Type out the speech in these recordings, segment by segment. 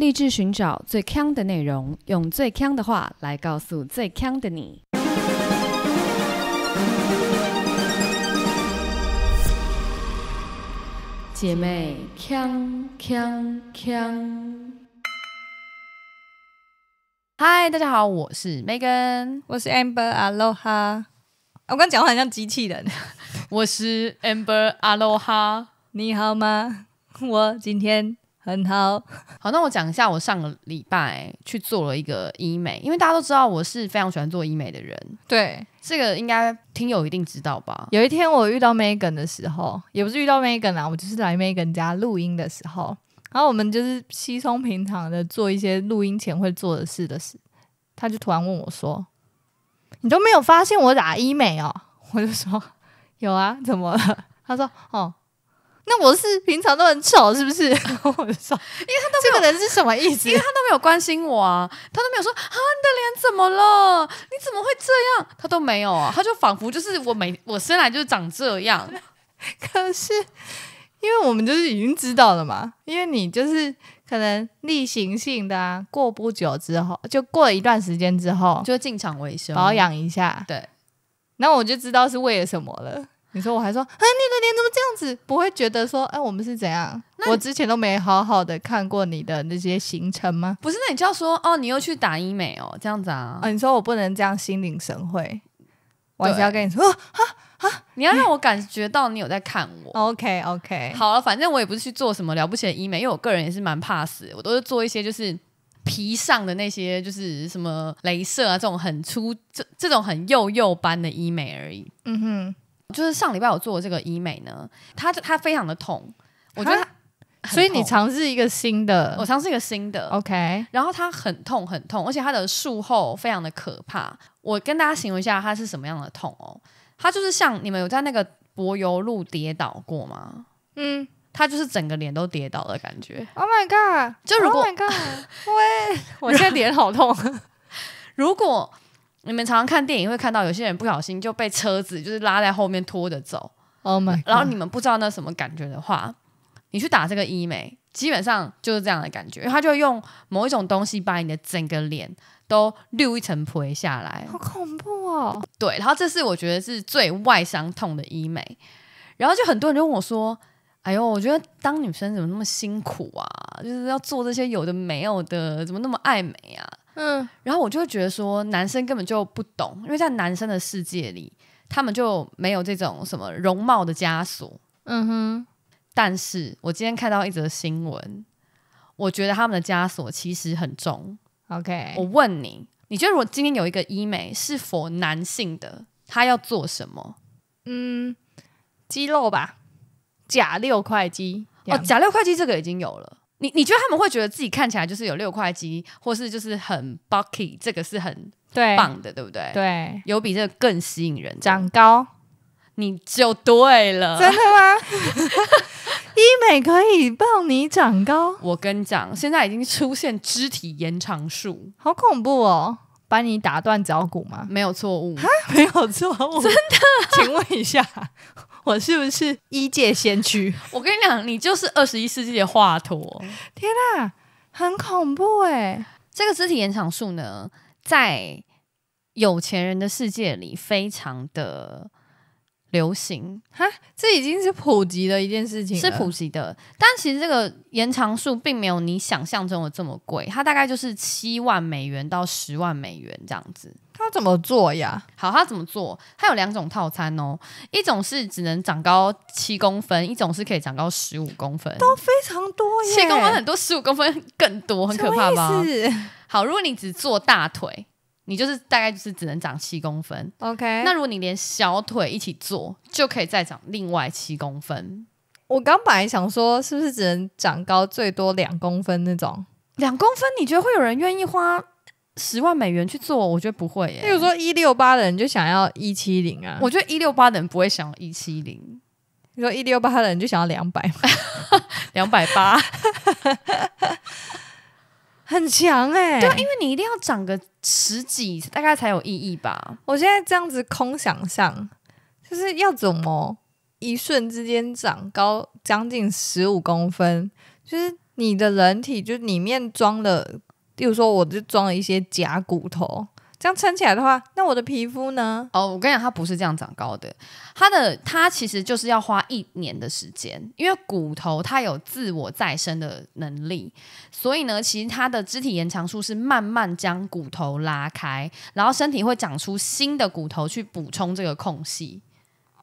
立志寻找最强的内容，用最强的话来告诉最强的你。姐妹，锵锵锵！嗨，大家好，我是 Megan，我是 Amber，Aloha。我刚讲话很像机器人。我是 Amber，Aloha，你好吗？我今天。很好，好，那我讲一下，我上个礼拜去做了一个医美，因为大家都知道我是非常喜欢做医美的人。对，这个应该听友一定知道吧？有一天我遇到 Megan 的时候，也不是遇到 Megan 啊，我就是来 Megan 家录音的时候，然后我们就是稀松平常的做一些录音前会做的事的事，他就突然问我说：“你都没有发现我打医美哦？”我就说：“有啊，怎么了？”他说：“哦。”那我是平常都很丑，是不是？我就说，因为他都没有这个人是什么意思？因为他都没有关心我啊，他都没有说啊，你的脸怎么了？你怎么会这样？他都没有啊，他就仿佛就是我每我生来就是长这样。可是因为我们就是已经知道了嘛，因为你就是可能例行性的啊，过不久之后，就过了一段时间之后，就进场维修保养一下。对，那我就知道是为了什么了。你说我还说，哎，你的脸怎么这样子？不会觉得说，哎，我们是怎样？我之前都没好好的看过你的那些行程吗？不是，那你就要说，哦，你又去打医美哦，这样子啊？啊，你说我不能这样心领神会，还是要跟你说，啊啊，你要让我感觉到你有在看我。OK OK，好了，反正我也不是去做什么了不起的医美，因为我个人也是蛮怕死，我都是做一些就是皮上的那些，就是什么镭射啊这种很粗，这这种很幼幼般的医美而已。嗯哼。就是上礼拜我做的这个医美呢，它它非常的痛，我觉得，所以你尝试一个新的，我尝试一个新的，OK，然后它很痛很痛，而且它的术后非常的可怕。我跟大家形容一下，它是什么样的痛哦，它就是像你们有在那个柏油路跌倒过吗？嗯，它就是整个脸都跌倒的感觉。Oh my god！就如果，喂，我现在脸好痛。如果你们常常看电影会看到有些人不小心就被车子就是拉在后面拖着走，my，然后你们不知道那什么感觉的话，你去打这个医美，基本上就是这样的感觉，因为它就用某一种东西把你的整个脸都溜一层皮下来，好恐怖啊！对，然后这是我觉得是最外伤痛的医美，然后就很多人就问我说：“哎呦，我觉得当女生怎么那么辛苦啊？就是要做这些有的没有的，怎么那么爱美啊？”嗯，然后我就会觉得说，男生根本就不懂，因为在男生的世界里，他们就没有这种什么容貌的枷锁。嗯哼，但是我今天看到一则新闻，我觉得他们的枷锁其实很重。OK，我问你，你觉得如果今天有一个医美，是否男性的他要做什么？嗯，肌肉吧，假六块肌哦，假六块肌这个已经有了。你你觉得他们会觉得自己看起来就是有六块肌，或是就是很 bulky，这个是很棒的，对不对？对，有比这个更吸引人？长高，你就对了。真的吗？医美可以帮你长高？我跟你讲，现在已经出现肢体延长术，好恐怖哦！帮你打断脚骨吗？没有错误，没有错误，真的？请问一下。我是不是一界先驱？我跟你讲，你就是二十一世纪的华佗。天哪，很恐怖哎！这个肢体延长术呢，在有钱人的世界里非常的流行。哈，这已经是普及的一件事情，是普及的。但其实这个延长术并没有你想象中的这么贵，它大概就是七万美元到十万美元这样子。他怎么做呀？好，他怎么做？他有两种套餐哦，一种是只能长高七公分，一种是可以长高十五公分，都非常多耶。七公分很多，十五公分更多，很可怕吧？好，如果你只做大腿，你就是大概就是只能长七公分。OK，那如果你连小腿一起做，就可以再长另外七公分。我刚本来想说，是不是只能长高最多两公分那种？两公分，你觉得会有人愿意花？十万美元去做，我觉得不会耶。那如说一六八的人就想要一七零啊？我觉得一六八的人不会想要一七零。你说一六八的人就想要两百，两百八，很强哎。对，因为你一定要涨个十几，大概才有意义吧。我现在这样子空想象，就是要怎么一瞬之间长高将近十五公分？就是你的人体，就是里面装了。例如说，我就装了一些假骨头，这样撑起来的话，那我的皮肤呢？哦，我跟你讲，它不是这样长高的，它的它其实就是要花一年的时间，因为骨头它有自我再生的能力，所以呢，其实它的肢体延长术是慢慢将骨头拉开，然后身体会长出新的骨头去补充这个空隙。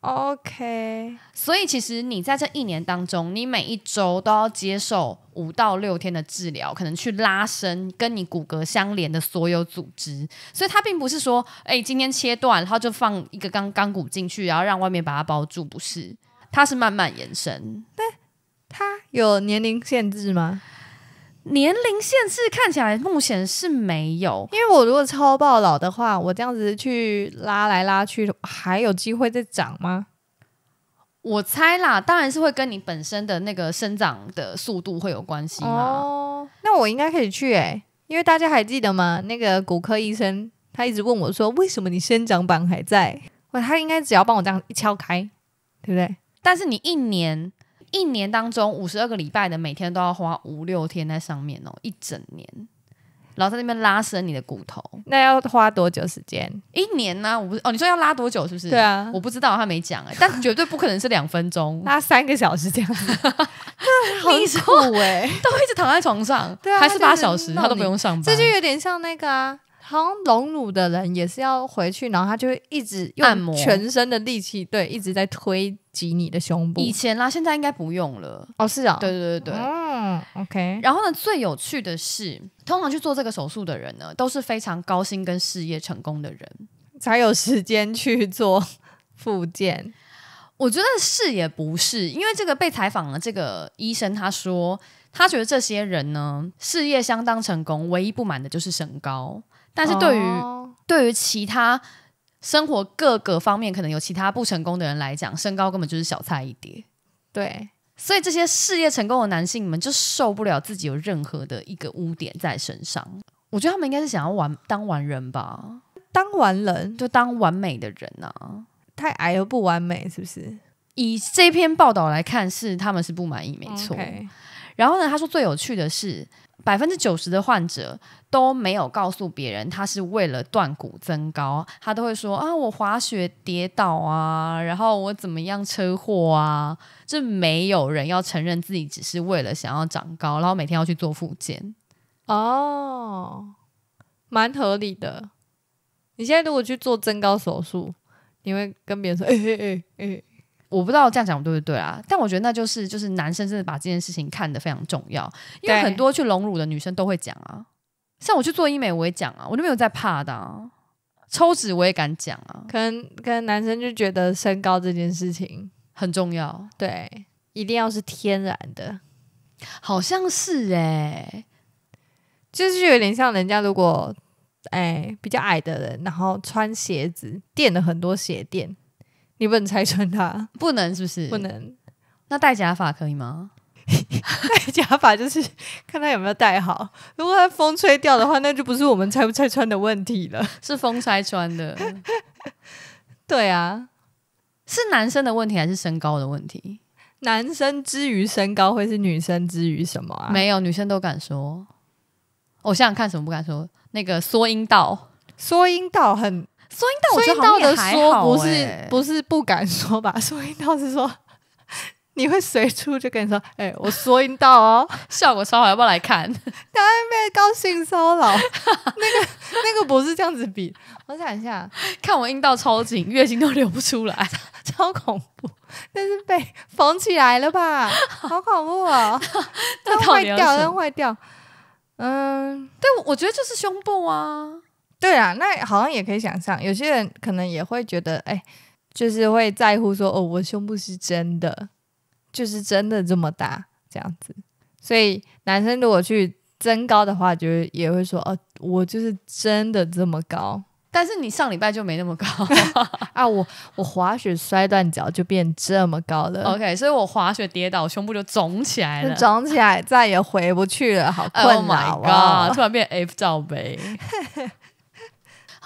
OK，所以其实你在这一年当中，你每一周都要接受五到六天的治疗，可能去拉伸跟你骨骼相连的所有组织。所以它并不是说，哎，今天切断，然后就放一个钢钢骨进去，然后让外面把它包住，不是？它是慢慢延伸。对，它有年龄限制吗？年龄限制看起来目前是没有，因为我如果超爆老的话，我这样子去拉来拉去，还有机会再长吗？我猜啦，当然是会跟你本身的那个生长的速度会有关系哦，那我应该可以去诶，因为大家还记得吗？那个骨科医生他一直问我说，为什么你生长板还在？哇，他应该只要帮我这样一敲开，对不对？但是你一年。一年当中五十二个礼拜的每天都要花五六天在上面哦，一整年，然后在那边拉伸你的骨头，那要花多久时间？一年呢？我不哦，你说要拉多久？是不是？对啊，我不知道他没讲哎，但绝对不可能是两分钟，拉三个小时这样子，好酷哎，都一直躺在床上，对啊，还是八小时他都不用上班，这就有点像那个啊。好像隆乳的人也是要回去，然后他就一直用全身的力气，对，一直在推挤你的胸部。以前啦，现在应该不用了。哦，是啊，对对对对。嗯，OK。然后呢，最有趣的是，通常去做这个手术的人呢，都是非常高薪跟事业成功的人，才有时间去做复健。我觉得是也不是，因为这个被采访了这个医生，他说他觉得这些人呢，事业相当成功，唯一不满的就是身高。但是对于对于其他生活各个方面可能有其他不成功的人来讲，身高根本就是小菜一碟。对，所以这些事业成功的男性们就受不了自己有任何的一个污点在身上。我觉得他们应该是想要完当完人吧，当完人就当完美的人呐。太矮又不完美，是不是？以这篇报道来看，是他们是不满意没错。然后呢，他说最有趣的是。百分之九十的患者都没有告诉别人，他是为了断骨增高，他都会说啊，我滑雪跌倒啊，然后我怎么样车祸啊，这没有人要承认自己只是为了想要长高，然后每天要去做复健哦，蛮合理的。你现在如果去做增高手术，你会跟别人说，哎哎哎哎。我不知道这样讲对不对啊，但我觉得那就是就是男生真的把这件事情看得非常重要，因为很多去隆乳的女生都会讲啊，像我去做医美我也讲啊，我都没有在怕的，抽脂我也敢讲啊，可能可能男生就觉得身高这件事情很重要，对，一定要是天然的，好像是哎，就是有点像人家如果哎比较矮的人，然后穿鞋子垫了很多鞋垫。你不能拆穿他，不能是不是？不能。那戴假发可以吗？戴假发就是 看他有没有戴好。如果他风吹掉的话，那就不是我们拆不拆穿的问题了，是风拆穿的。对啊，是男生的问题还是身高的问题？男生之于身高，会是女生之于什么？没有，女生都敢说。我想想看什么不敢说，那个缩阴道，缩阴道很。缩阴道，我觉缩道的说不是不是不敢说吧？缩阴道是说你会随处就跟你说，哎，我缩阴道哦，效果超好，要不要来看？讨 厌被高兴骚扰，那个那个博士这样子比，我想一下，看我阴道超紧，月经都流不出来，超恐怖，但是被缝起来了吧？好恐怖啊！都坏掉，都坏掉。嗯，对，我觉得就是胸部啊。对啊，那好像也可以想象，有些人可能也会觉得，哎，就是会在乎说，哦，我胸部是真的，就是真的这么大这样子。所以男生如果去增高的话，就也会说，哦，我就是真的这么高。但是你上礼拜就没那么高 啊，我我滑雪摔断脚就变这么高了。OK，所以我滑雪跌倒胸部就肿起来了，肿起来再也回不去了，好困难啊！突然变 F 罩杯。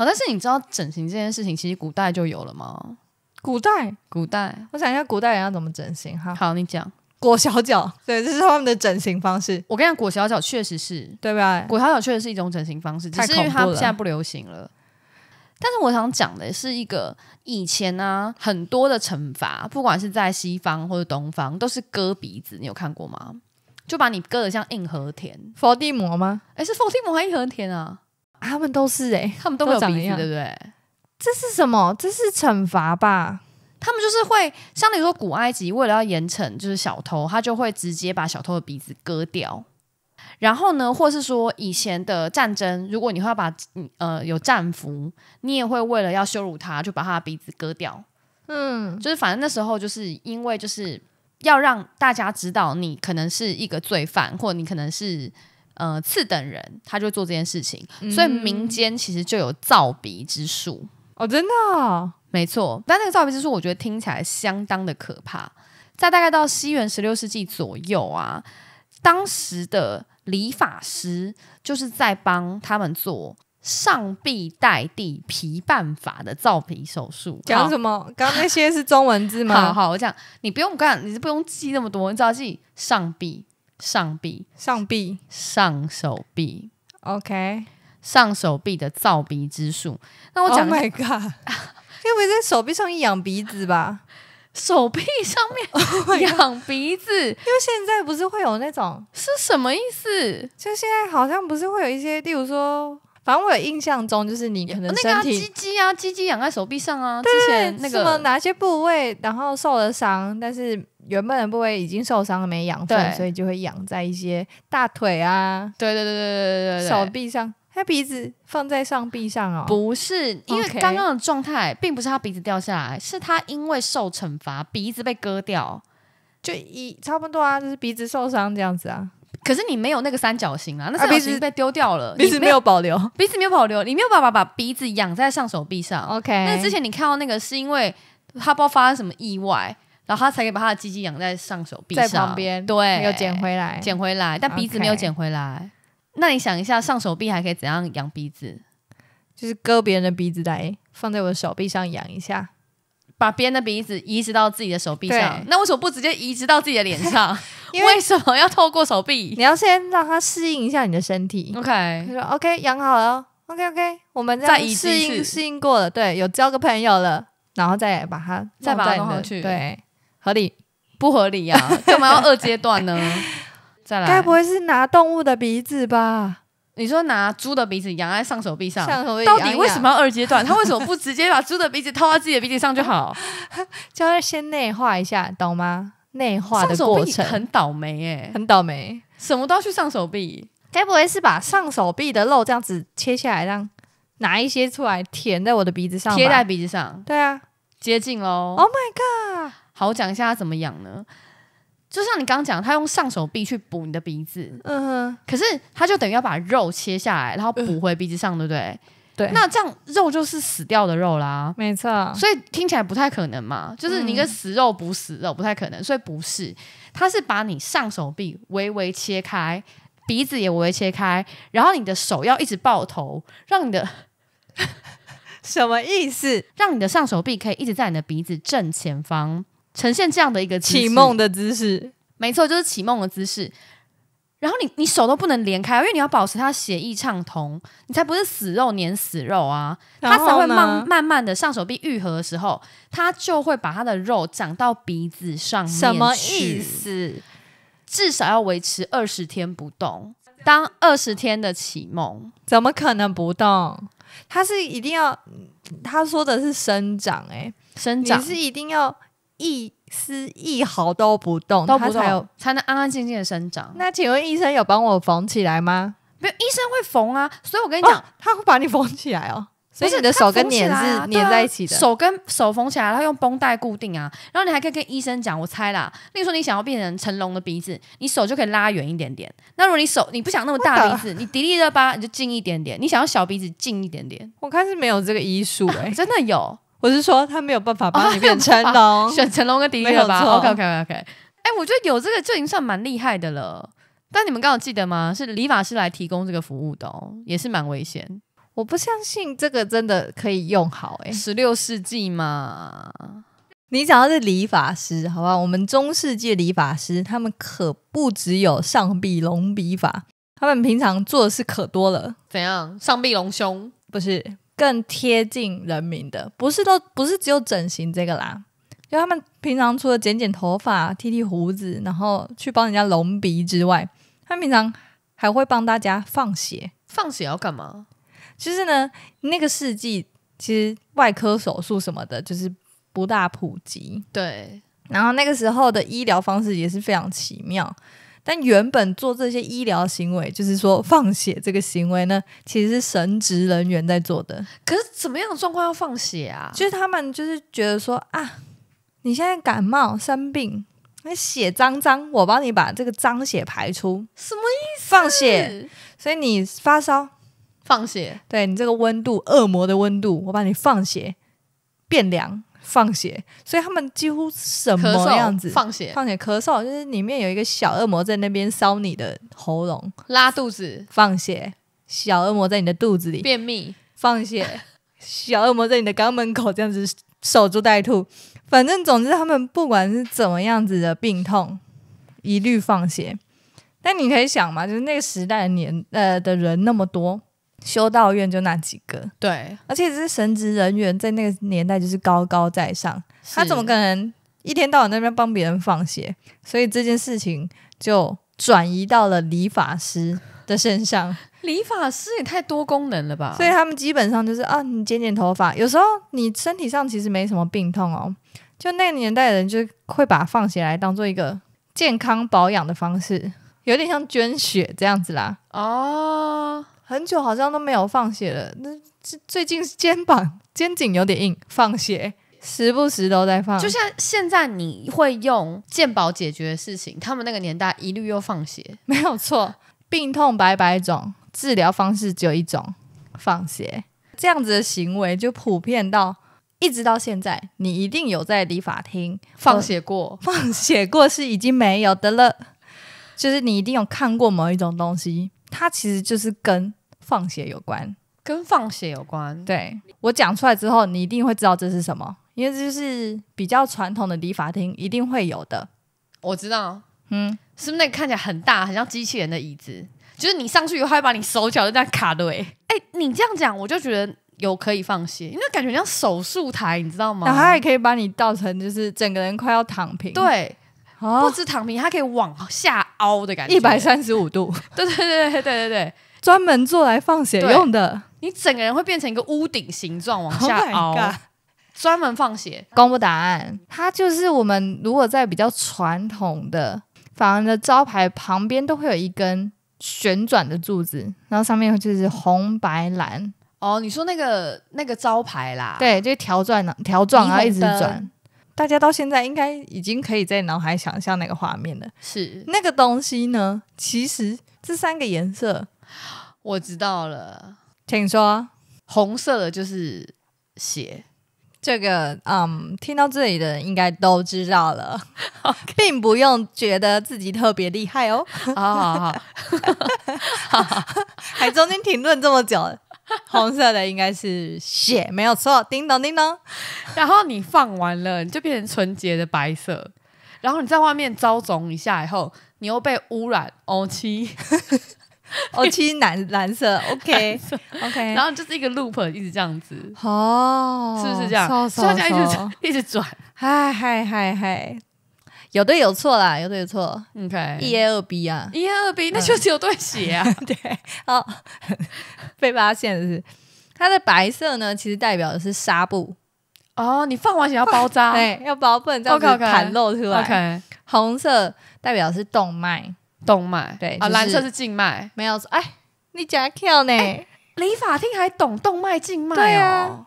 但是你知道整形这件事情其实古代就有了吗？古代，古代，我想一下，古代人要怎么整形？好，你讲 裹小脚，对，这是他们的整形方式。我跟你讲，裹小脚确实是，对吧？裹小脚确实是一种整形方式，只是因为它现在不流行了。但是我想讲的是一个以前啊，很多的惩罚，不管是在西方或者东方，都是割鼻子。你有看过吗？就把你割的像硬和田，伏地魔吗？哎，是伏地魔还是硬和田啊？他们都是哎，他们都有鼻子，对不对？这是什么？这是惩罚吧？他们就是会，像你说，古埃及为了要严惩就是小偷，他就会直接把小偷的鼻子割掉。然后呢，或是说以前的战争，如果你要把呃有战俘，你也会为了要羞辱他，就把他的鼻子割掉。嗯，就是反正那时候就是因为就是要让大家知道你可能是一个罪犯，或你可能是。呃，次等人他就做这件事情，所以民间其实就有造鼻之术哦，真的，没错。但那个造鼻之术，我觉得听起来相当的可怕。在大概到西元十六世纪左右啊，当时的理发师就是在帮他们做上臂带地皮瓣法的造皮手术。讲什么？刚刚那些是中文字吗？好，好，我讲，你不用干，你是不用记那么多，你只要记上臂。上臂，上臂，上手臂，OK，上手臂的造鼻之术。那我讲，Oh my God，因为 在手臂上养鼻子吧？手臂上面养 鼻子？因为现在不是会有那种是什么意思？就现在好像不是会有一些，例如说。反正我有印象中，就是你可能身体，鸡鸡啊，鸡鸡养在手臂上啊。之前那个哪些部位，然后受了伤，但是原本的部位已经受伤了，没养分，所以就会养在一些大腿啊。对对对对对对对对。手臂上，他鼻子放在上臂上哦，不是，因为刚刚的状态并不是他鼻子掉下来，是他因为受惩罚，鼻子被割掉，就一差不多啊，就是鼻子受伤这样子啊。可是你没有那个三角形啊，那三角形被丢掉了，鼻子没有保留，鼻子没有保留，你没有办法把鼻子养在上手臂上。OK，那之前你看到那个是因为他不知道发生什么意外，然后他才可以把他的鸡鸡养在上手臂在旁边，对，捡回来，捡回来，但鼻子没有捡回来。那你想一下，上手臂还可以怎样养鼻子？就是割别人的鼻子来放在我的手臂上养一下。把别人的鼻子移植到自己的手臂上，那为什么不直接移植到自己的脸上？为什么要透过手臂？你要先让他适应一下你的身体。OK，说 OK 养好了，OK OK，我们再适应适应过了，对，有交个朋友了，然后再把它再把它弄回去，对，合理不合理啊？干嘛要二阶段呢？再来，该不会是拿动物的鼻子吧？你说拿猪的鼻子养在上手臂上，到底为什么要二阶段？他为什么不直接把猪的鼻子套在自己的鼻子上就好？就 要先内化一下，懂吗？内化的过程很倒霉哎，很倒霉，什么都要去上手臂。该不会是把上手臂的肉这样子切下来，让拿一些出来填在我的鼻子上，贴在鼻子上？对啊，接近喽。Oh my god！好，我讲一下他怎么养呢？就像你刚刚讲，他用上手臂去补你的鼻子，嗯哼，可是他就等于要把肉切下来，然后补回鼻子上，对不对？对，那这样肉就是死掉的肉啦，没错。所以听起来不太可能嘛，就是你跟死肉补死肉不太可能，所以不是，他是把你上手臂微微切开，鼻子也微微切开，然后你的手要一直抱头，让你的 什么意思？让你的上手臂可以一直在你的鼻子正前方。呈现这样的一个启蒙的姿势，没错，就是启蒙的姿势。然后你你手都不能连开，因为你要保持它血液畅通，你才不是死肉粘死肉啊。它才会慢慢慢的上手臂愈合的时候，它就会把它的肉长到鼻子上。什么意思？至少要维持二十天不动，当二十天的启蒙，怎么可能不动？它是一定要，他说的是生长，哎，生长是一定要。一丝一毫都不动，它才有才能安安静静的生长。那请问医生有帮我缝起来吗？没有，医生会缝啊。所以我跟你讲，他会把你缝起来哦。不是你的手跟脸是粘在一起的，手跟手缝起来，然后用绷带固定啊。然后你还可以跟医生讲，我猜啦。例如说你想要变成成龙的鼻子，你手就可以拉远一点点。那如果你手你不想那么大鼻子，你迪丽热巴你就近一点点。你想要小鼻子近一点点，我看是没有这个医术哎，真的有。我是说，他没有办法帮 你变成龙，选成龙跟迪丽热巴。OK OK OK，哎，我觉得有这个就已经算蛮厉害的了。但你们刚好记得吗？是理发师来提供这个服务的哦，也是蛮危险。我不相信这个真的可以用好。哎，十六世纪嘛，你讲的是理发师，好吧？我们中世纪理发师，他们可不只有上臂隆鼻法，他们平常做的事可多了。怎样？上臂隆胸？不是。更贴近人民的，不是都不是只有整形这个啦。就他们平常除了剪剪头发、剃剃胡子，然后去帮人家隆鼻之外，他平常还会帮大家放血。放血要干嘛？其实呢，那个世纪其实外科手术什么的，就是不大普及。对，然后那个时候的医疗方式也是非常奇妙。但原本做这些医疗行为，就是说放血这个行为呢，其实是神职人员在做的。可是什么样的状况要放血啊？就是他们就是觉得说啊，你现在感冒生病，那血脏脏，我帮你把这个脏血排出，什么意思？放血。所以你发烧，放血。对你这个温度，恶魔的温度，我把你放血变凉。放血，所以他们几乎什么样子放血，放血咳嗽，就是里面有一个小恶魔在那边烧你的喉咙，拉肚子放血，小恶魔在你的肚子里便秘放血，小恶魔在你的肛门口这样子守株待兔，反正总之他们不管是怎么样子的病痛，一律放血。但你可以想嘛，就是那个时代的年呃的人那么多。修道院就那几个，对，而且只是神职人员，在那个年代就是高高在上，他怎么可能一天到晚那边帮别人放血？所以这件事情就转移到了理发师的身上。理发师也太多功能了吧？所以他们基本上就是啊，你剪剪头发，有时候你身体上其实没什么病痛哦。就那个年代的人，就会把放血来当做一个健康保养的方式，有点像捐血这样子啦。哦。很久好像都没有放血了，那最最近肩膀肩颈有点硬，放血时不时都在放。就像现在你会用健保解决的事情，他们那个年代一律又放血，没有错。病痛百百种，治疗方式只有一种，放血。这样子的行为就普遍到一直到现在，你一定有在理法庭放血过，放血过是已经没有的了。就是你一定有看过某一种东西，它其实就是跟。放血有关，跟放血有关。对我讲出来之后，你一定会知道这是什么，因为这是比较传统的理发厅一定会有的。我知道，嗯，是不是那个看起来很大，很像机器人的椅子？就是你上去以后会把你手脚就这样卡住。哎，你这样讲，我就觉得有可以放血，因为感觉像手术台，你知道吗？它还可以把你造成就是整个人快要躺平。对，不止躺平，它可以往下凹的感觉，一百三十五度。对对对对对对。专门做来放血用的，你整个人会变成一个屋顶形状往下凹，专门放血。公布答案，它就是我们如果在比较传统的房的招牌旁边都会有一根旋转的柱子，然后上面就是红白蓝。哦，你说那个那个招牌啦，对，就条状的，条状然后一直转。大家到现在应该已经可以在脑海想象那个画面了。是那个东西呢？其实这三个颜色。我知道了，请说，红色的就是血，这个嗯，听到这里的人应该都知道了，并不用觉得自己特别厉害哦。好好 好，还中间停顿这么久，红色的应该是血，没有错。叮咚叮咚，然后你放完了，你就变成纯洁的白色，然后你在外面招肿一下以后，你又被污染。o 七，哦，其实蓝蓝色，OK OK，然后就是一个 loop，一直这样子，哦，是不是这样？所以它就直 一直转，嗨嗨嗨嗨，有对有错啦，有对有错，OK，一 A 二 B 啊，一 A 二 B，那就是有对写啊，对，好，被发现的是它的白色呢，其实代表的是纱布哦，你放完血要包扎，对，要包不能让伤袒露出来，OK，红色代表是动脉。动脉对啊，蓝色是静脉。没有哎，你讲的巧呢，理法厅还懂动脉静脉哦，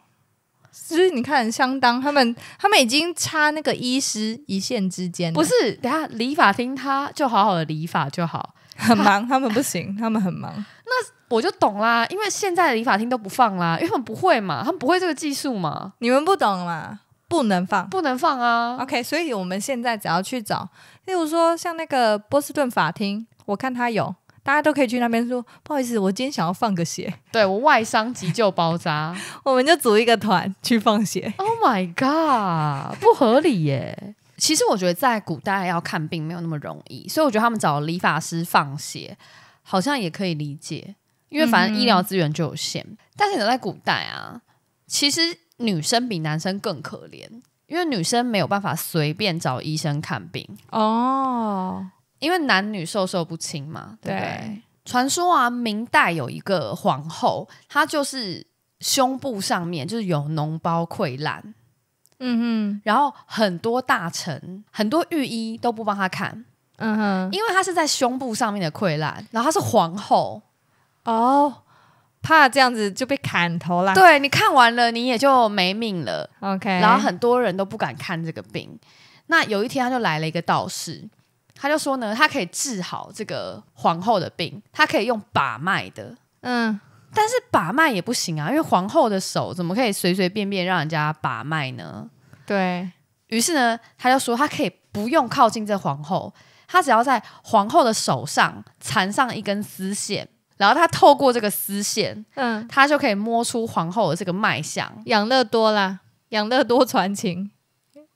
所以你看，相当他们他们已经差那个医师一线之间。不是，等下理法厅他就好好的理法就好，很忙，他们不行，他们很忙。那我就懂啦，因为现在的理法厅都不放啦，因为不会嘛，他们不会这个技术嘛，你们不懂啦。不能放，不能放啊！OK，所以我们现在只要去找，例如说像那个波士顿法庭，我看他有，大家都可以去那边说，不好意思，我今天想要放个血，对我外伤急救包扎，我们就组一个团去放血。Oh my god，不合理耶！其实我觉得在古代要看病没有那么容易，所以我觉得他们找理发师放血好像也可以理解，因为反正医疗资源就有限。但是你在古代啊，其实。女生比男生更可怜，因为女生没有办法随便找医生看病哦。因为男女授受不亲嘛。对，传说啊，明代有一个皇后，她就是胸部上面就是有脓包溃烂。嗯哼，然后很多大臣、很多御医都不帮她看。嗯哼。因为她是在胸部上面的溃烂，然后她是皇后。哦。怕这样子就被砍头了。对，你看完了，你也就没命了。OK，然后很多人都不敢看这个病。那有一天，他就来了一个道士，他就说呢，他可以治好这个皇后的病，他可以用把脉的。嗯，但是把脉也不行啊，因为皇后的手怎么可以随随便便让人家把脉呢？对于是呢，他就说他可以不用靠近这皇后，他只要在皇后的手上缠上一根丝线。然后他透过这个丝线，嗯，他就可以摸出皇后的这个脉象。养乐多啦，养乐多传情，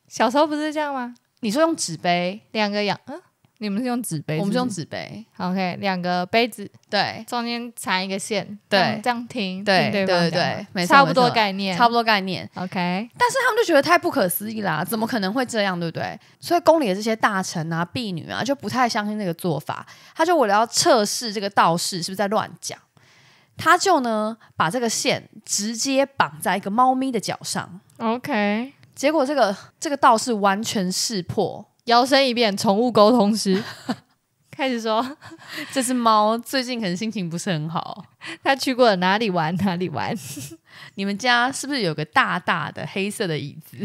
小时候不是这样吗？你说用纸杯两个养，嗯。你们是用纸杯，我们是用纸杯。OK，两个杯子，对，中间缠一个线，对，这样听，对对对对，差不多概念，差不多概念。OK，但是他们就觉得太不可思议啦，怎么可能会这样，对不对？所以宫里的这些大臣啊、婢女啊，就不太相信这个做法。他就为了要测试这个道士是不是在乱讲，他就呢把这个线直接绑在一个猫咪的脚上。OK，结果这个这个道士完全识破。摇身一变，宠物沟通师 开始说：“ 这只猫最近可能心情不是很好，它去过了哪里玩哪里玩。你们家是不是有个大大的黑色的椅子？”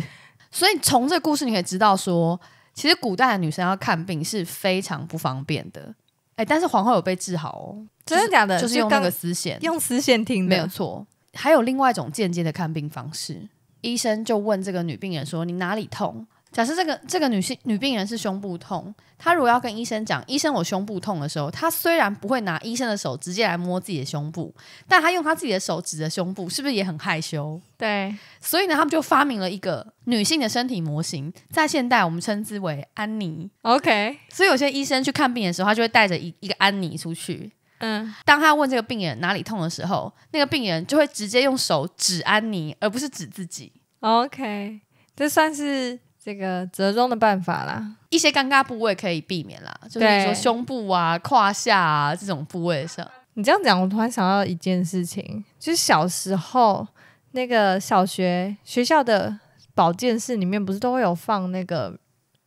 所以从这个故事你可以知道，说其实古代的女生要看病是非常不方便的。哎，但是皇后有被治好哦，真的假的？就是用那个丝线，用丝线听，没有错。还有另外一种间接的看病方式，医生就问这个女病人说：“你哪里痛？”假设这个这个女性女病人是胸部痛，她如果要跟医生讲，医生我胸部痛的时候，她虽然不会拿医生的手直接来摸自己的胸部，但她用她自己的手指着胸部，是不是也很害羞？对，所以呢，他们就发明了一个女性的身体模型，在现代我们称之为安妮。OK，所以有些医生去看病的时候，就会带着一一个安妮出去。嗯，当他问这个病人哪里痛的时候，那个病人就会直接用手指安妮，而不是指自己。OK，这算是。这个折中的办法啦，一些尴尬部位可以避免啦，就是说胸部啊、胯下啊这种部位上。你这样讲，我突然想到一件事情，就是小时候那个小学学校的保健室里面，不是都会有放那个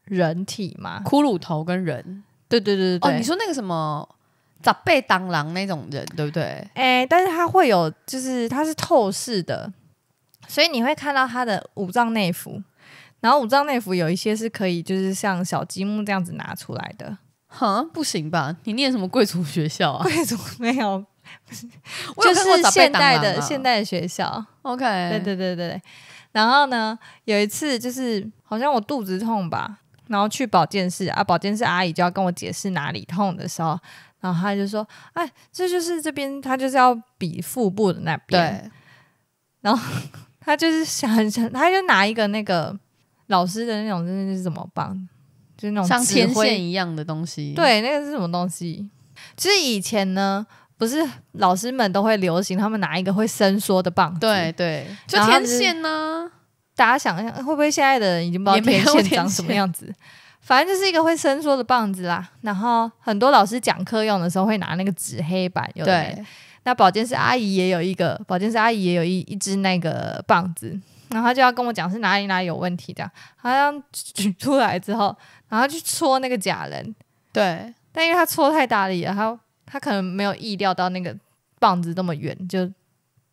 人体嘛，骷髅头跟人。对对对对哦，你说那个什么“长辈当狼”那种人，对不对？哎，但是它会有，就是它是透视的，所以你会看到它的五脏内腑。然后五脏内服有一些是可以，就是像小积木这样子拿出来的，哈，不行吧？你念什么贵族学校啊？贵族没有，就是现代的现代学校。OK，对对对对对。然后呢，有一次就是好像我肚子痛吧，然后去保健室啊，保健室阿姨就要跟我解释哪里痛的时候，然后她就说：“哎，这就是这边，她就是要比腹部的那边。”对。然后她就是想，想她就拿一个那个。老师的那种真的是什么棒，就是那种像天线一样的东西。对，那个是什么东西？其实以前呢，不是老师们都会流行，他们拿一个会伸缩的棒。对对，就天线呢。大家想一想，会不会现在的人已经不知道天线长什么样子？反正就是一个会伸缩的棒子啦。然后很多老师讲课用的时候会拿那个纸黑板。对。那保健室阿姨也有一个，保健室阿姨也有一一只那个棒子。然后他就要跟我讲是哪里哪里有问题，这样，好像取出来之后，然后去戳那个假人，对，但因为他戳太大力了，他他可能没有意料到那个棒子那么远，就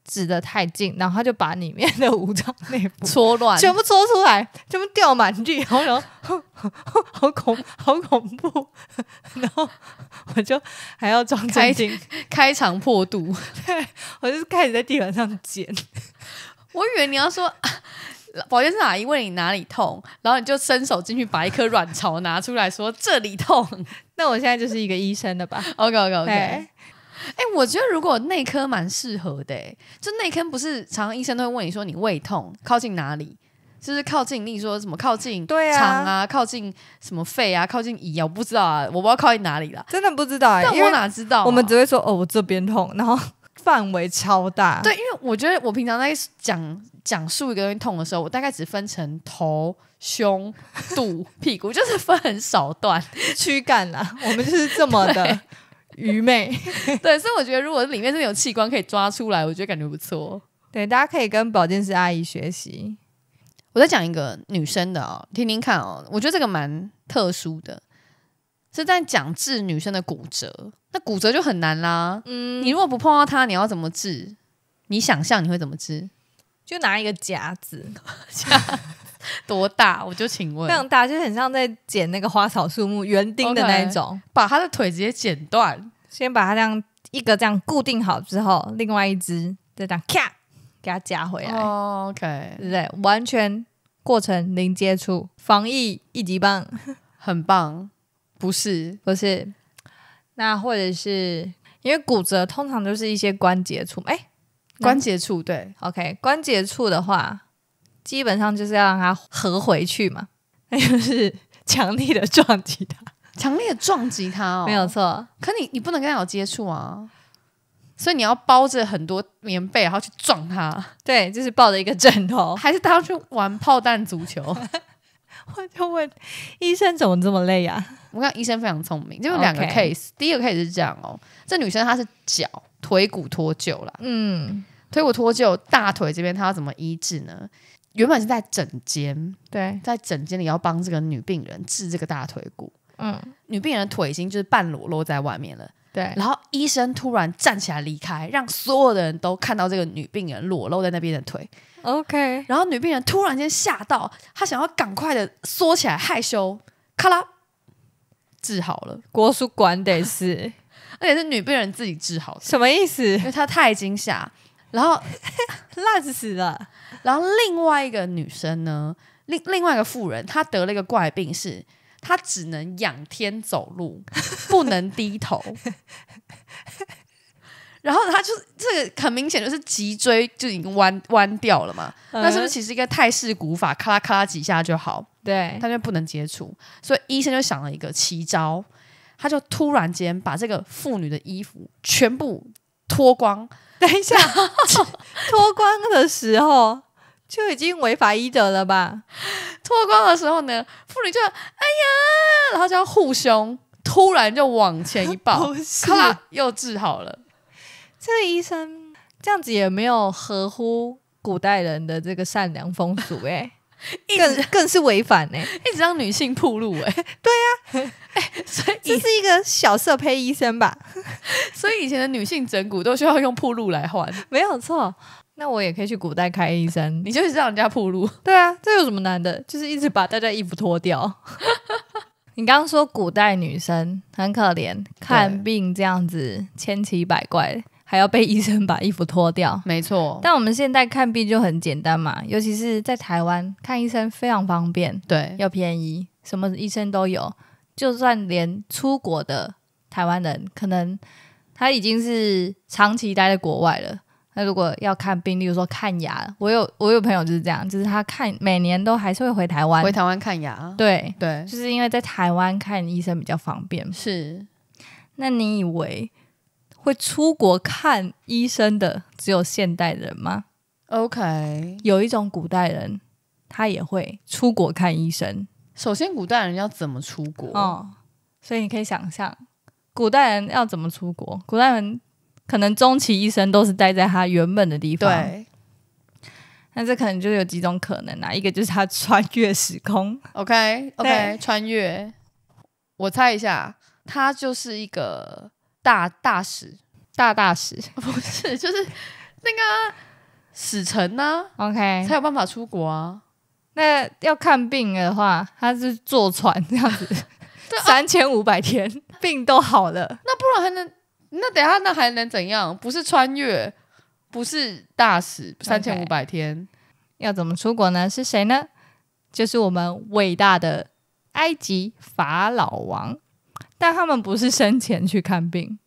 指的太近，然后他就把里面的五脏内部戳乱，全部搓出来，全部掉满地，然后 好恐好恐怖，然后我就还要装开心，开肠破肚，我就是开始在地板上捡。我以为你要说，保健师阿姨问你哪里痛，然后你就伸手进去把一颗卵巢拿出来说这里痛。那我现在就是一个医生的吧？OK OK OK。哎，我觉得如果内科蛮适合的，就内科不是常常医生都会问你说你胃痛靠近哪里？就是靠近你说什么靠近肠啊靠近什么肺啊靠近胰啊我不知道啊我不知道靠近哪里了，真的不知道但我哪知道？我们只会说哦我这边痛，然后。范围超大，对，因为我觉得我平常在讲讲述一个东西痛的时候，我大概只分成头、胸、肚、屁股，就是分很少段 躯干啦。我们就是这么的 愚昧，对，所以我觉得如果里面是有器官可以抓出来，我觉得感觉不错。对，大家可以跟保健师阿姨学习。我再讲一个女生的哦，听听看哦，我觉得这个蛮特殊的，是在讲治女生的骨折。那骨折就很难啦。嗯，你如果不碰到它，你要怎么治？你想象你会怎么治？就拿一个夹子，夹多大？我就请问，非常大，就很像在剪那个花草树木，园丁的那种，把他的腿直接剪断，先把他这样一个这样固定好之后，另外一只再这样咔给他夹回来。哦，OK，对不对？完全过程零接触，防疫一级棒，很棒，不是？不是。那或者是因为骨折通常都是一些关节处，哎，关节处对，OK，关节处的话，基本上就是要让它合回去嘛，那就是 强力的撞击它，强烈的撞击它哦，没有错。可你你不能跟他有接触啊，所以你要包着很多棉被，然后去撞它。对，就是抱着一个枕头，还是他去玩炮弹足球？我就问医生怎么这么累呀？我看医生非常聪明，就有两个 case。第一个 case 是这样哦，这女生她是脚腿骨脱臼了，嗯，腿骨脱臼，大腿这边她要怎么医治呢？原本是在诊间，对，在诊间里要帮这个女病人治这个大腿骨，嗯，女病人腿已经就是半裸露在外面了。对，然后医生突然站起来离开，让所有的人都看到这个女病人裸露在那边的腿。OK，然后女病人突然间吓到，她想要赶快的缩起来害羞，咔啦治好了。国术馆得是，而且是女病人自己治好的，什么意思？因为她太惊吓，然后辣 死了。然后另外一个女生呢，另另外一个妇人，她得了一个怪病是。他只能仰天走路，不能低头。然后他就这个很明显就是脊椎就已经弯弯掉了嘛。那是不是其实一个泰式古法，咔啦咔啦几下就好？对，他就不能接触，所以医生就想了一个奇招，他就突然间把这个妇女的衣服全部脱光。等一下，脱光的时候。就已经违法医德了吧？脱光的时候呢，妇女就哎呀，然后就要护胸，突然就往前一抱，咔又治好了。这个医生这样子也没有合乎古代人的这个善良风俗哎，更更是违反哎，一直让女性铺路哎，对呀，哎，所以这是一个小色胚医生吧？所以以前的女性整骨都需要用铺路来换，没有错。那我也可以去古代开医生，你就是让人家铺路。对啊，这有什么难的？就是一直把大家衣服脱掉。你刚刚说古代女生很可怜，看病这样子千奇百怪，还要被医生把衣服脱掉。没错。但我们现在看病就很简单嘛，尤其是在台湾看医生非常方便。对，又便宜，什么医生都有。就算连出国的台湾人，可能他已经是长期待在国外了。那如果要看病，例如说看牙，我有我有朋友就是这样，就是他看每年都还是会回台湾，回台湾看牙。对对，就是因为在台湾看医生比较方便。是，那你以为会出国看医生的只有现代人吗？OK，有一种古代人他也会出国看医生。首先，古代人要怎么出国？哦，所以你可以想象，古代人要怎么出国？古代人。可能终其一生都是待在他原本的地方。对，那这可能就有几种可能啊。一个就是他穿越时空，OK，OK，穿越。我猜一下，他就是一个大大使，大大使 不是就是那个使臣呢？OK，才有办法出国。那要看病的话，他是坐船这样子，三千五百天病都好了，那不然还能？那等下，那还能怎样？不是穿越，不是大使三千五百天，要怎么出国呢？是谁呢？就是我们伟大的埃及法老王，但他们不是生前去看病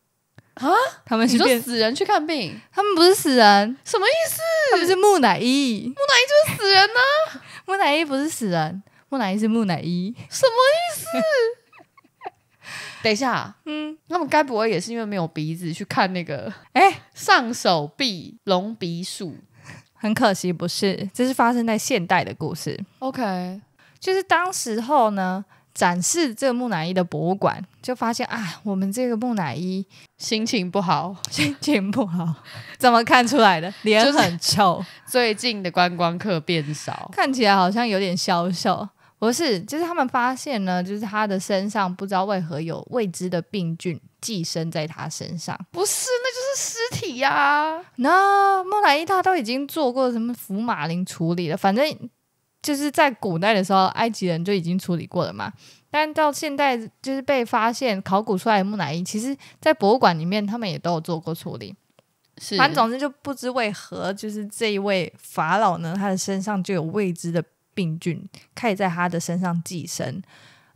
啊，他们是死人去看病。他们不是死人，什么意思？他们是木乃伊，木乃伊就是死人呢？木乃伊不是死人，木乃伊是木乃伊，什么意思？等一下，嗯，那么该不会也是因为没有鼻子去看那个？哎，上手臂隆鼻术，很可惜不是，这是发生在现代的故事。OK，就是当时候呢，展示这个木乃伊的博物馆，就发现啊，我们这个木乃伊心情不好，心情不好，怎么看出来的？脸很臭，最近的观光客变少，看起来好像有点消瘦。不是，就是他们发现呢，就是他的身上不知道为何有未知的病菌寄生在他身上。不是，那就是尸体呀。那木乃伊他都已经做过什么福马林处理了，反正就是在古代的时候，埃及人就已经处理过了嘛。但到现在就是被发现考古出来的木乃伊，其实，在博物馆里面他们也都有做过处理。是，反正总之就不知为何，就是这一位法老呢，他的身上就有未知的。病菌开始在他的身上寄生，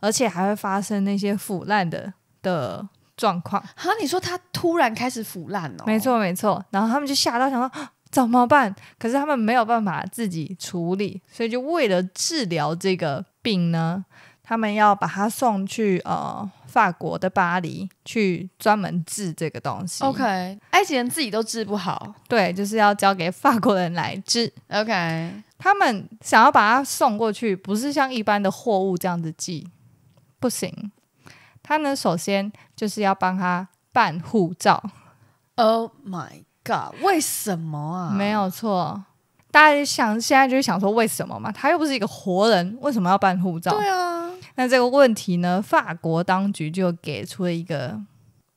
而且还会发生那些腐烂的的状况。好，你说他突然开始腐烂哦？没错，没错。然后他们就吓到，想到怎么办？可是他们没有办法自己处理，所以就为了治疗这个病呢，他们要把它送去呃法国的巴黎去专门治这个东西。OK，埃及人自己都治不好，对，就是要交给法国人来治。OK。他们想要把他送过去，不是像一般的货物这样子寄，不行。他们首先就是要帮他办护照。Oh my god！为什么啊？没有错，大家想现在就是想说为什么嘛？他又不是一个活人，为什么要办护照？对啊。那这个问题呢，法国当局就给出了一个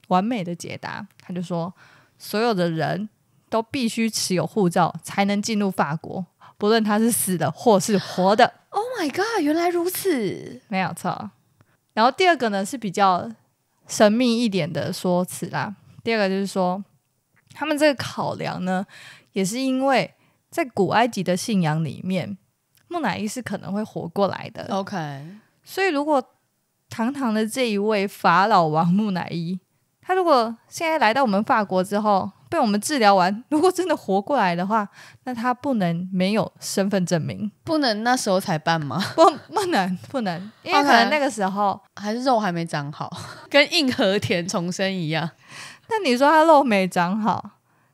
完美的解答。他就说，所有的人都必须持有护照才能进入法国。无论他是死的或是活的，Oh my God！原来如此，没有错。然后第二个呢是比较神秘一点的说辞啦。第二个就是说，他们这个考量呢，也是因为在古埃及的信仰里面，木乃伊是可能会活过来的。OK，所以如果堂堂的这一位法老王木乃伊，他如果现在来到我们法国之后，被我们治疗完，如果真的活过来的话，那他不能没有身份证明，不能那时候才办吗？不，不能，不能，因为可能那个时候还是肉还没长好，跟硬核田重生一样。但 你说他肉没长好，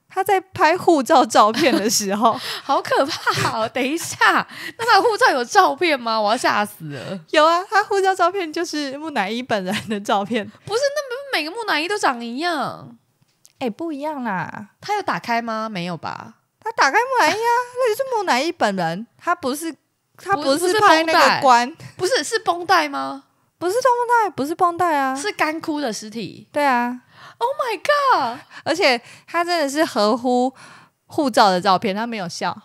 他在拍护照照片的时候，好可怕哦！等一下，那他护照有照片吗？我要吓死了。有啊，他护照照片就是木乃伊本人的照片。不是，那每个木乃伊都长一样。哎，不一样啦！他有打开吗？没有吧？他打开木乃伊啊，那就是木乃伊本人。他不是，他不是拍那个棺，不是是绷带吗？不是绷带，不是绷带啊，是干枯的尸体。对啊，Oh my god！而且他真的是合乎护照的照片，他没有笑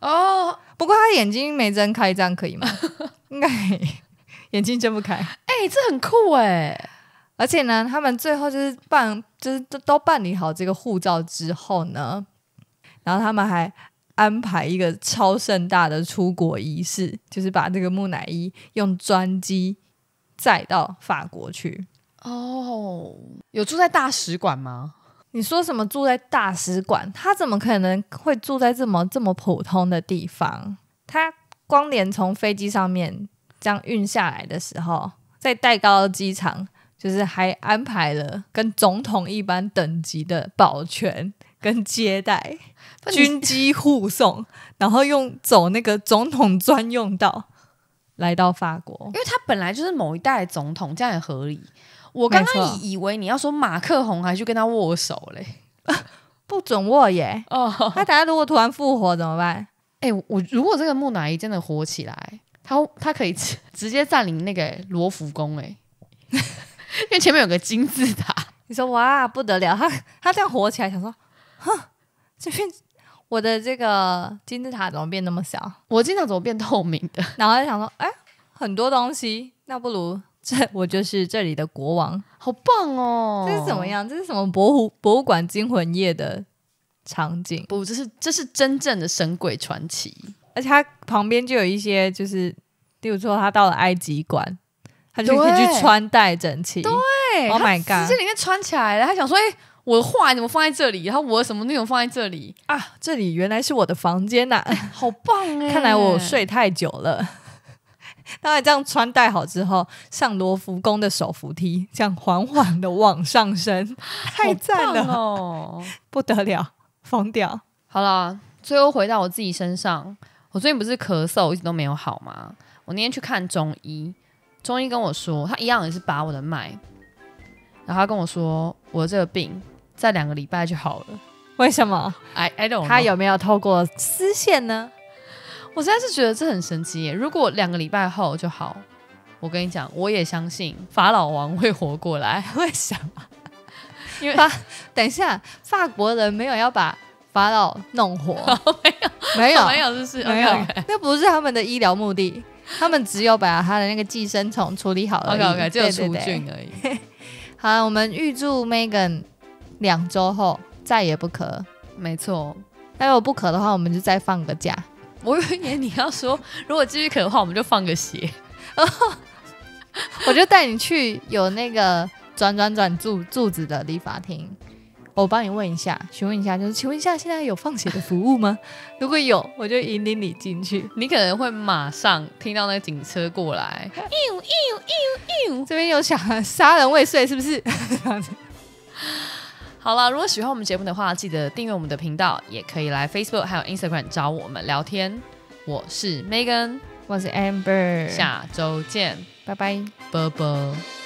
哦。不过他眼睛没睁开，这样可以吗？应该眼睛睁不开。哎，这很酷哎。而且呢，他们最后就是办，就是都都办理好这个护照之后呢，然后他们还安排一个超盛大的出国仪式，就是把这个木乃伊用专机载到法国去。哦，有住在大使馆吗？你说什么住在大使馆？他怎么可能会住在这么这么普通的地方？他光连从飞机上面这样运下来的时候，在戴高机场。就是还安排了跟总统一般等级的保全跟接待、军机护送，然后用走那个总统专用道来到法国。因为他本来就是某一代总统，这样也合理。我刚刚以为你要说马克宏还去跟他握手嘞，不准握耶！哦，那大家如果突然复活怎么办？哎，我如果这个木乃伊真的活起来，他他可以直接占领那个罗浮宫哎。因为前面有个金字塔，你说哇不得了，他他这样火起来，想说，哼，这边我的这个金字塔怎么变那么小？我金字塔怎么变透明的？然后就想说，哎，很多东西，那不如这我就是这里的国王，好棒哦！这是怎么样？这是什么博物博物馆惊魂夜的场景？不，这是这是真正的神鬼传奇，而且他旁边就有一些，就是例如说他到了埃及馆。他就可以去穿戴整齐。对，Oh my god！直接里面穿起来了，他想说：“哎，我的画怎么放在这里？然后我的什么内容放在这里啊？这里原来是我的房间呐，好棒哎！看来我睡太久了。”当然，这样穿戴好之后，上罗浮宫的手扶梯，这样缓缓的往上升，太赞了哦，不得了，疯掉！好了，最后回到我自己身上，我最近不是咳嗽，一直都没有好吗？我那天去看中医。中医跟我说，他一样也是把我的脉，然后他跟我说，我这个病在两个礼拜就好了。为什么？i i don't。他有没有透过丝线呢？我实在是觉得这很神奇耶。如果两个礼拜后就好，我跟你讲，我也相信法老王会活过来。为什么？因为他等一下，法国人没有要把法老弄活，没有，没有，没有，就是没有，那不是他们的医疗目的。他们只有把他的那个寄生虫处理好了，OK OK，只有除菌而已。好我们预祝 Megan 两周后再也不咳。没错，那如果不咳的话，我们就再放个假。我有一年你要说，如果继续咳的话，我们就放个血，然 后我就带你去有那个转转转柱柱子的理发厅。我帮你问一下，询问一下，就是请问一下，现在有放血的服务吗？如果有，我就引领你进去。你可能会马上听到那个警车过来这边又想杀人未遂是不是？好了，如果喜欢我们节目的话，记得订阅我们的频道，也可以来 Facebook 还有 Instagram 找我们聊天。我是 Megan，我是 Amber，下周见，拜拜，拜拜。